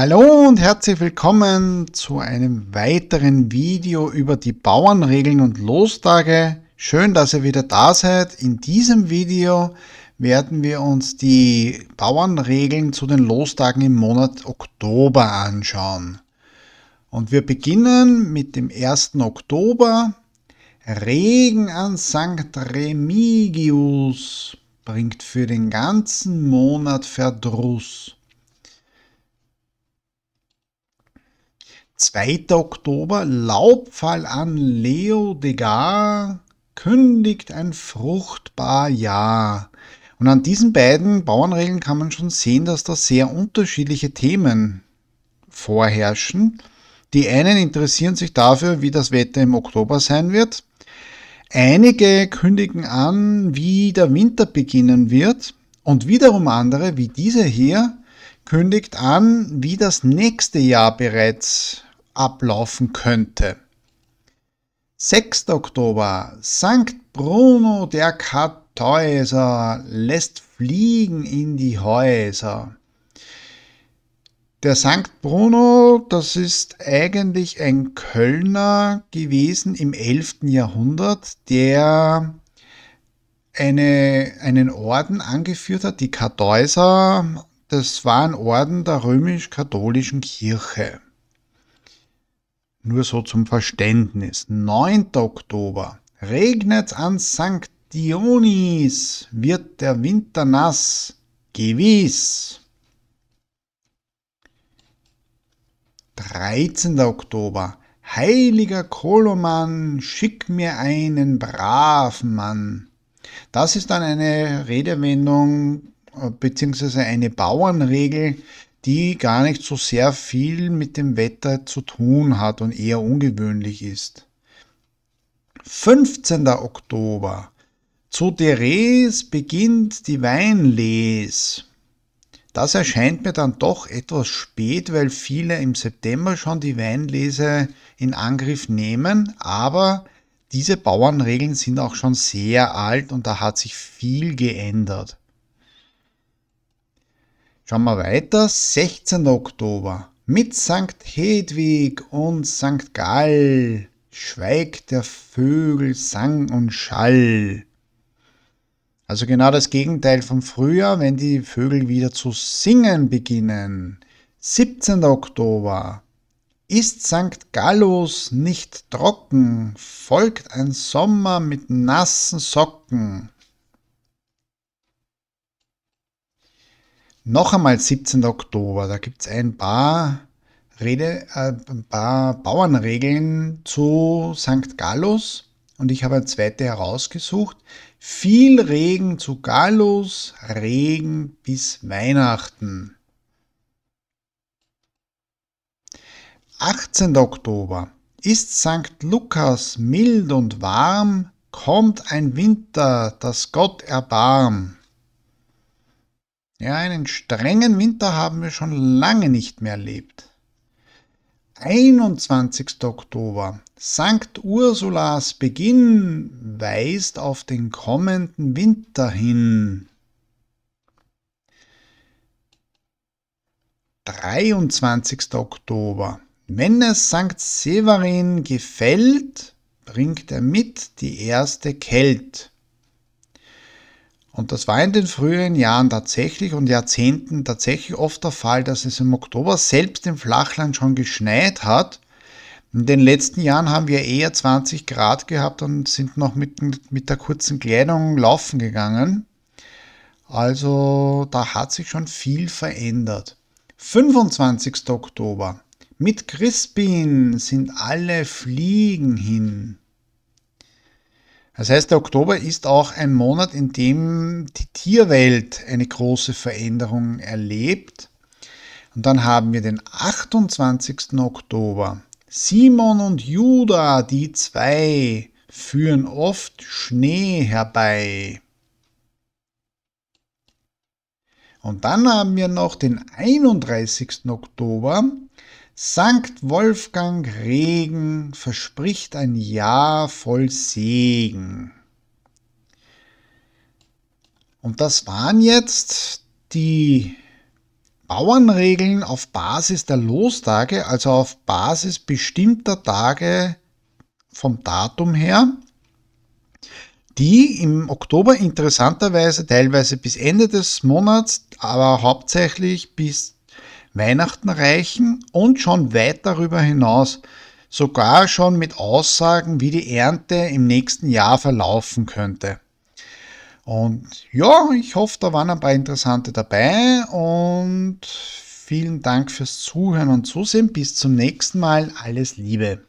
Hallo und herzlich willkommen zu einem weiteren Video über die Bauernregeln und Lostage. Schön, dass ihr wieder da seid. In diesem Video werden wir uns die Bauernregeln zu den Lostagen im Monat Oktober anschauen. Und wir beginnen mit dem 1. Oktober. Regen an St. Remigius bringt für den ganzen Monat Verdruss. 2. Oktober, Laubfall an Leo Degas, kündigt ein fruchtbar Jahr. Und an diesen beiden Bauernregeln kann man schon sehen, dass da sehr unterschiedliche Themen vorherrschen. Die einen interessieren sich dafür, wie das Wetter im Oktober sein wird. Einige kündigen an, wie der Winter beginnen wird. Und wiederum andere, wie dieser hier, kündigt an, wie das nächste Jahr bereits ablaufen könnte. 6. Oktober. Sankt Bruno der Kartäuser lässt Fliegen in die Häuser. Der Sankt Bruno, das ist eigentlich ein Kölner gewesen im 11. Jahrhundert, der eine, einen Orden angeführt hat, die Kartäuser. Das war ein Orden der römisch-katholischen Kirche. Nur so zum Verständnis. 9. Oktober. Regnet's an St. Dionis, wird der Winter nass. Gewiss. 13. Oktober. Heiliger Koloman, schick mir einen braven Mann. Das ist dann eine Redewendung äh, bzw. eine Bauernregel, die gar nicht so sehr viel mit dem Wetter zu tun hat und eher ungewöhnlich ist. 15. Oktober. Zu Therese beginnt die Weinles. Das erscheint mir dann doch etwas spät, weil viele im September schon die Weinlese in Angriff nehmen, aber diese Bauernregeln sind auch schon sehr alt und da hat sich viel geändert. Schauen wir weiter, 16. Oktober. Mit St. Hedwig und St. Gall schweigt der Vögel Sang und Schall. Also genau das Gegenteil vom Frühjahr, wenn die Vögel wieder zu singen beginnen. 17. Oktober. Ist St. Gallus nicht trocken, folgt ein Sommer mit nassen Socken. Noch einmal 17. Oktober, da gibt es ein paar Rede, äh, ein paar Bauernregeln zu St. Gallus und ich habe eine zweite herausgesucht. Viel Regen zu Gallus, Regen bis Weihnachten. 18. Oktober ist St. Lukas mild und warm, kommt ein Winter, das Gott erbarm. Ja, einen strengen Winter haben wir schon lange nicht mehr erlebt. 21. Oktober. Sankt Ursulas Beginn weist auf den kommenden Winter hin. 23. Oktober. Wenn es Sankt Severin gefällt, bringt er mit die erste Kält. Und das war in den frühen Jahren tatsächlich und Jahrzehnten tatsächlich oft der Fall, dass es im Oktober selbst im Flachland schon geschneit hat. In den letzten Jahren haben wir eher 20 Grad gehabt und sind noch mit, mit der kurzen Kleidung laufen gegangen. Also da hat sich schon viel verändert. 25. Oktober. Mit Crispin sind alle Fliegen hin. Das heißt, der Oktober ist auch ein Monat, in dem die Tierwelt eine große Veränderung erlebt. Und dann haben wir den 28. Oktober. Simon und Judah, die zwei, führen oft Schnee herbei. Und dann haben wir noch den 31. Oktober. Sankt Wolfgang Regen verspricht ein Jahr voll Segen. Und das waren jetzt die Bauernregeln auf Basis der Lostage, also auf Basis bestimmter Tage vom Datum her, die im Oktober interessanterweise teilweise bis Ende des Monats, aber hauptsächlich bis Weihnachten reichen und schon weit darüber hinaus, sogar schon mit Aussagen, wie die Ernte im nächsten Jahr verlaufen könnte. Und ja, ich hoffe, da waren ein paar interessante dabei und vielen Dank fürs Zuhören und Zusehen. Bis zum nächsten Mal. Alles Liebe.